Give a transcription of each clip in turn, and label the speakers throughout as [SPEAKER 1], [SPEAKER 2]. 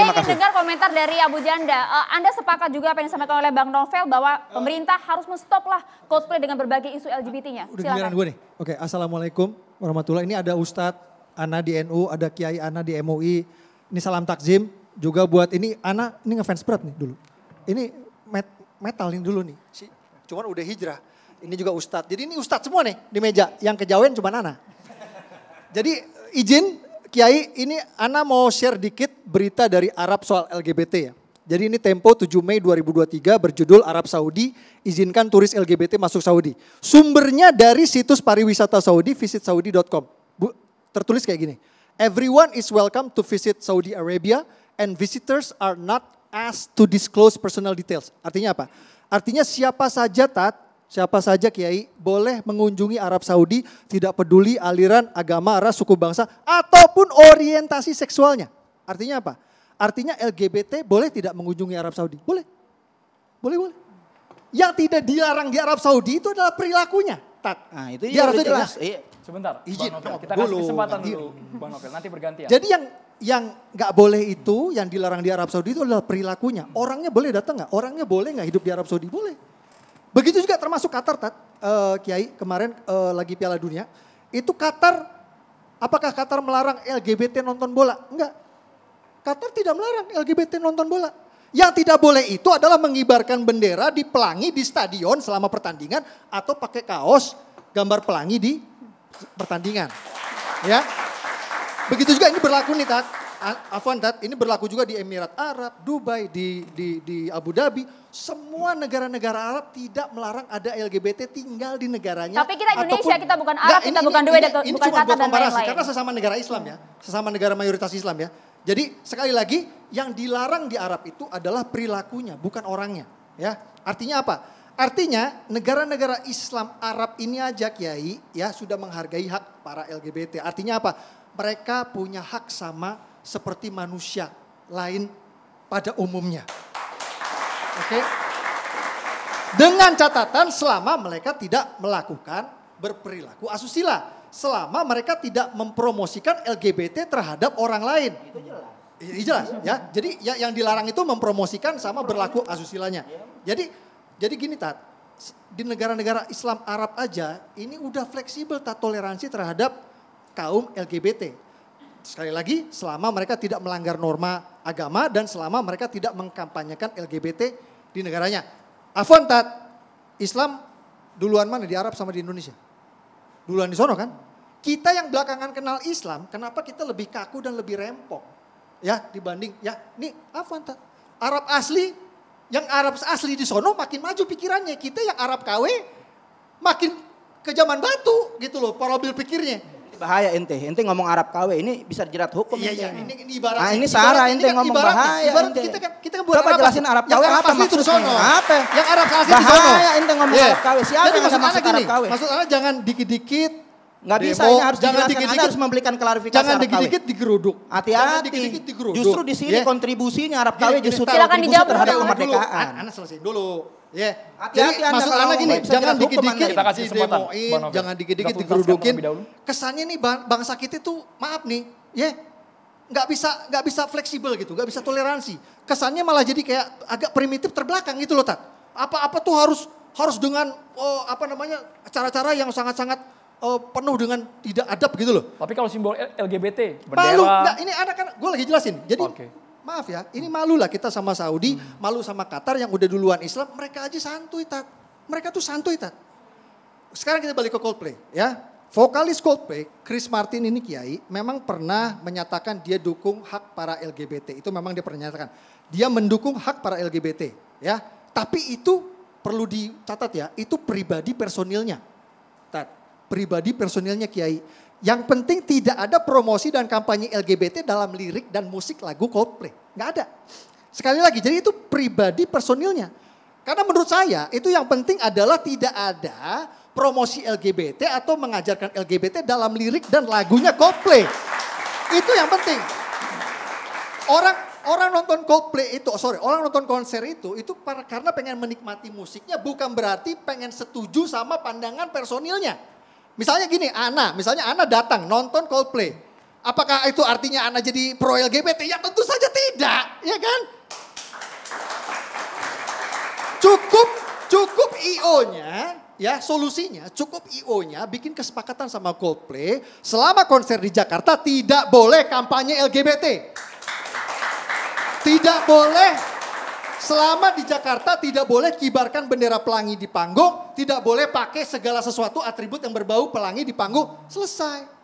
[SPEAKER 1] Saya ingin dengar komentar dari Abu Janda. Uh, Anda sepakat juga apa yang disampaikan oleh Bang Novel bahwa uh, pemerintah harus men-stop lah cosplay dengan berbagai isu LGBT-nya. Udah gue
[SPEAKER 2] nih. Oke, Assalamualaikum warahmatullahi Ini ada Ustadz Ana di NU, ada Kiai Ana di MUI. Ini salam takzim juga buat ini Ana ini ngefans berat nih dulu. Ini met, metal ini dulu nih. Si, cuman udah hijrah. Ini juga Ustadz. Jadi ini Ustadz semua nih di meja. Yang kejauhan cuma Ana. Jadi izin Kiai, ini Ana mau share dikit berita dari Arab soal LGBT ya. Jadi ini Tempo 7 Mei 2023 berjudul Arab Saudi izinkan turis LGBT masuk Saudi. Sumbernya dari situs pariwisata Saudi visitsaudi.com. Tertulis kayak gini. Everyone is welcome to visit Saudi Arabia and visitors are not asked to disclose personal details. Artinya apa? Artinya siapa saja tat siapa saja kiai boleh mengunjungi Arab Saudi tidak peduli aliran, agama, ras, suku bangsa ataupun orientasi seksualnya. Artinya apa? Artinya LGBT boleh tidak mengunjungi Arab Saudi? Boleh. Boleh, boleh. Yang tidak dilarang di Arab Saudi itu adalah perilakunya. Tat.
[SPEAKER 1] Nah, itu di Arab Saudi jelas. Iya. Sebentar, Izin, Bang Novel. Kita kasih kesempatan dulu, Bang Novel. Nanti bergantian. Jadi yang
[SPEAKER 2] yang nggak boleh itu, yang dilarang di Arab Saudi itu adalah perilakunya. Orangnya boleh datang nggak? Orangnya boleh nggak hidup di Arab Saudi? Boleh. Begitu juga termasuk Qatar, Tat, uh, Kiai kemarin uh, lagi Piala Dunia. Itu Qatar, apakah Qatar melarang LGBT nonton bola? Enggak. Qatar tidak melarang LGBT nonton bola. Yang tidak boleh itu adalah mengibarkan bendera di pelangi di stadion selama pertandingan atau pakai kaos gambar pelangi di pertandingan. Ya. Begitu juga ini berlaku nih, Tat. Afwan ini berlaku juga di Emirat Arab, Dubai, di di di Abu Dhabi. Semua negara-negara Arab tidak melarang ada LGBT tinggal di negaranya. Tapi kita Indonesia, ataupun, kita bukan Arab, enggak, kita ini, bukan Dubai, bukan cuma buat komparasi, karena sesama negara Islam ya, sesama negara mayoritas Islam ya. Jadi sekali lagi yang dilarang di Arab itu adalah perilakunya, bukan orangnya. Ya, artinya apa? Artinya negara-negara Islam Arab ini aja Kiai ya sudah menghargai hak para LGBT. Artinya apa? Mereka punya hak sama seperti manusia lain pada umumnya. Oke. Okay? Dengan catatan selama mereka tidak melakukan berperilaku asusila, selama mereka tidak mempromosikan LGBT terhadap orang lain. Itu jelas. Ini jelas ya. Jadi ya, yang dilarang itu mempromosikan sama berlaku asusilanya. Jadi jadi gini Tat, di negara-negara Islam Arab aja ini udah fleksibel tak toleransi terhadap kaum LGBT sekali lagi selama mereka tidak melanggar norma agama dan selama mereka tidak mengkampanyekan LGBT di negaranya. Afwan Tat, Islam duluan mana di Arab sama di Indonesia? Duluan di sono kan? Kita yang belakangan kenal Islam, kenapa kita lebih kaku dan lebih rempong? Ya, dibanding ya, nih Afwan Tat. Arab asli yang Arab asli di sono makin maju pikirannya.
[SPEAKER 1] Kita yang Arab KW makin ke zaman batu gitu loh, parabel pikirnya bahaya ente. Ente ngomong Arab KW ini bisa jerat hukum. Iya, iya. Ini, ini ibarat. Nah, ini Sarah ente kan ngomong ibarat, bahaya. Ibarat
[SPEAKER 2] ente. kita kan kita kan buat Coba jelasin Arab KW apa maksudnya. Apa? Yang Arab asli itu sono. Bahaya ente ngomong yeah. Arab KW. Siapa Jadi yang maksud sama Arab KW? Maksud anak jangan dikit-dikit Nggak bisa, ini harus jangan dijelaskan. Dikit, Anda dikit, harus
[SPEAKER 1] memberikan klarifikasi Jangan dikit-dikit digeruduk. Hati-hati. Dikit justru di sini yeah. kontribusinya Arab Kawi justru silakan dijawab terhadap kemerdekaan. Anak selesai dulu. Ya, yeah. hati-hati Anda maksud Anda gini, jangan dikit-dikit didemoin, jangan dikit-dikit digerudukin.
[SPEAKER 2] Kesannya nih bangsa kita itu maaf nih, ya yeah, nggak bisa nggak bisa fleksibel gitu, nggak bisa toleransi. Kesannya malah jadi kayak agak primitif terbelakang gitu loh, Tat. Apa-apa tuh harus harus dengan oh, apa namanya cara-cara yang sangat-sangat uh, penuh dengan tidak adab gitu loh. Tapi kalau simbol LGBT, bendera. Malu, enggak, ini anak kan, gue lagi jelasin. Jadi okay. maaf ya, ini malu lah kita sama Saudi, hmm. malu sama Qatar yang udah duluan Islam, mereka aja santuy tat. Mereka tuh santuy tat. Sekarang kita balik ke Coldplay ya. Vokalis Coldplay, Chris Martin ini kiai, memang pernah menyatakan dia dukung hak para LGBT. Itu memang dia pernah nyatakan. Dia mendukung hak para LGBT, ya. Tapi itu perlu dicatat ya, itu pribadi personilnya. Tat pribadi personilnya Kiai. Yang penting tidak ada promosi dan kampanye LGBT dalam lirik dan musik lagu Coldplay. Nggak ada. Sekali lagi, jadi itu pribadi personilnya. Karena menurut saya itu yang penting adalah tidak ada promosi LGBT atau mengajarkan LGBT dalam lirik dan lagunya Coldplay. Itu yang penting. Orang orang nonton Coldplay itu, sorry, orang nonton konser itu, itu karena pengen menikmati musiknya, bukan berarti pengen setuju sama pandangan personilnya. Misalnya gini, Ana, misalnya Ana datang nonton Coldplay. Apakah itu artinya Ana jadi pro LGBT? Ya tentu saja tidak, ya kan? Cukup cukup IO-nya ya solusinya cukup IO-nya bikin kesepakatan sama Coldplay selama konser di Jakarta tidak boleh kampanye LGBT. Tidak boleh Selama di Jakarta tidak boleh kibarkan bendera pelangi di panggung, tidak boleh pakai segala sesuatu atribut yang berbau pelangi di panggung, selesai.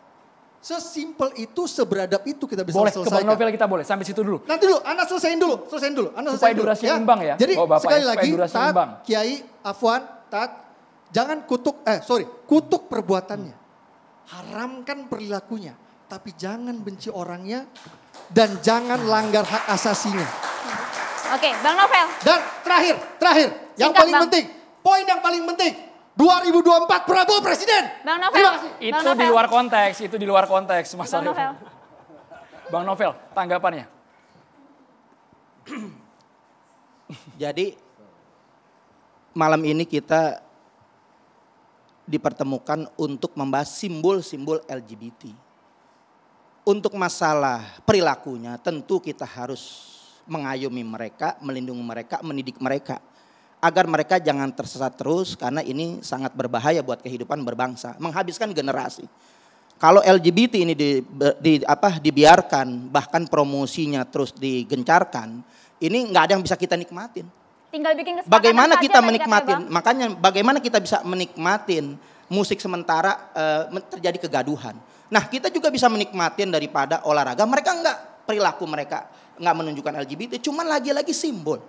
[SPEAKER 2] Sesimpel itu, seberadab itu kita bisa boleh, selesaikan. Boleh, ke Novel kita boleh, sampai situ dulu. Nanti dulu, Anda selesaiin dulu, selesaiin dulu. Anda supaya durasi ya. imbang ya. ya. Jadi oh, sekali ya, lagi, Tat, imbang. Kiai, Afwan, Tat, jangan kutuk, eh sorry, kutuk perbuatannya. Haramkan perilakunya, tapi jangan benci orangnya dan jangan langgar hak asasinya. Oke, Bang Novel. Dan terakhir, terakhir, Singkat, yang paling bang. penting, poin yang paling penting. 2024 Prabowo presiden. Bang Novel. Terima kasih. Itu Novel. di luar konteks,
[SPEAKER 1] itu di luar konteks, Mas Bang Novel. Bang Novel, tanggapannya. Jadi malam ini kita dipertemukan untuk membahas simbol-simbol LGBT. Untuk masalah perilakunya tentu kita harus mengayomi mereka, melindungi mereka, mendidik mereka. Agar mereka jangan tersesat terus karena ini sangat berbahaya buat kehidupan berbangsa, menghabiskan generasi. Kalau LGBT ini di, di apa dibiarkan bahkan promosinya terus digencarkan, ini nggak ada yang bisa kita nikmatin.
[SPEAKER 2] Tinggal bikin Bagaimana kita ya, menikmatin?
[SPEAKER 1] Makanya bagaimana kita bisa menikmatin musik sementara e, terjadi kegaduhan. Nah, kita juga bisa menikmatin daripada olahraga, mereka nggak perilaku mereka nggak menunjukkan LGBT, cuman lagi-lagi simbol.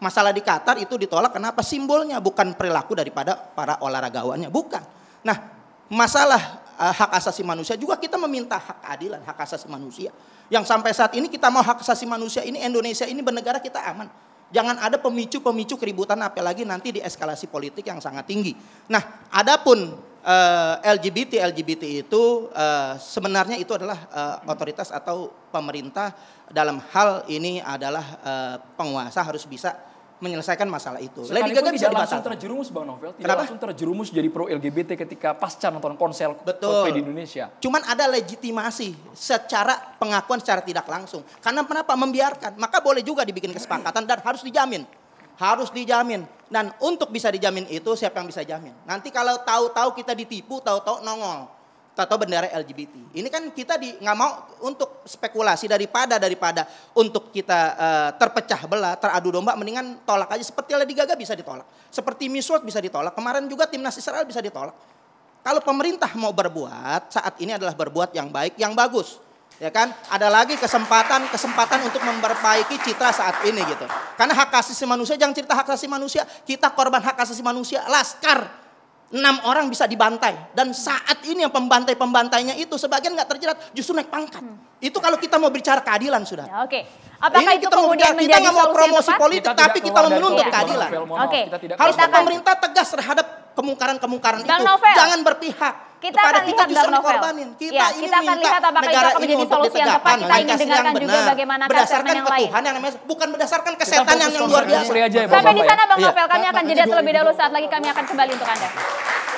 [SPEAKER 1] Masalah di Qatar itu ditolak kenapa simbolnya bukan perilaku daripada para olahragawannya, bukan. Nah, masalah eh, hak asasi manusia juga kita meminta hak keadilan, hak asasi manusia. Yang sampai saat ini kita mau hak asasi manusia ini Indonesia ini bernegara kita aman. Jangan ada pemicu-pemicu keributan apalagi nanti di eskalasi politik yang sangat tinggi. Nah, adapun Eh, LGBT LGBT itu eh, sebenarnya itu adalah eh, otoritas atau pemerintah dalam hal ini adalah penguasa harus bisa menyelesaikan masalah itu. Sekalipun Lady Gaga bisa tidak langsung
[SPEAKER 2] terjerumus Bang Novel, tidak Kenapa? langsung
[SPEAKER 1] terjerumus jadi
[SPEAKER 2] pro LGBT ketika pasca nonton konser Betul. di Indonesia.
[SPEAKER 1] Cuman ada legitimasi secara pengakuan secara tidak langsung. Karena kenapa membiarkan? Maka boleh juga dibikin kesepakatan dan harus dijamin. Harus dijamin dan untuk bisa dijamin itu siapa yang bisa jamin? Nanti kalau tahu-tahu kita ditipu, tahu-tahu nongol, tahu-tahu bendera LGBT. Ini kan kita di nggak mau untuk spekulasi daripada daripada untuk kita uh, terpecah belah, teradu domba, mendingan tolak aja. Seperti Lady Gaga bisa ditolak, seperti Miss bisa ditolak. Kemarin juga timnas Israel bisa ditolak. Kalau pemerintah mau berbuat, saat ini adalah berbuat yang baik, yang bagus ya kan ada lagi kesempatan kesempatan untuk memperbaiki citra saat ini gitu karena hak asasi manusia jangan cerita hak asasi manusia kita korban hak asasi manusia laskar enam orang bisa dibantai dan saat ini yang pembantai pembantainya itu sebagian nggak terjerat justru naik pangkat hmm. itu kalau kita mau bicara keadilan sudah ya,
[SPEAKER 2] oke okay. Apakah ini itu kita kemudian mau, kita nggak mau promosi politik, kita tapi kita menuntut keadilan. Oke, okay. kalau pemerintah
[SPEAKER 1] tegas terhadap kemungkaran-kemungkaran itu. Novel. Jangan berpihak. Kita akan lihat justru Novel. Kita, ya, kita akan lihat apakah negara itu akan menjadi solusi yang tepat. Kita ingin dengarkan benar, juga bagaimana berdasarkan yang lain. Yang bukan berdasarkan kesehatan yang luar biasa. Aja, ya, Sampai di sana Bang ya. Novel, kami akan jeda terlebih dahulu saat lagi kami akan kembali untuk Anda.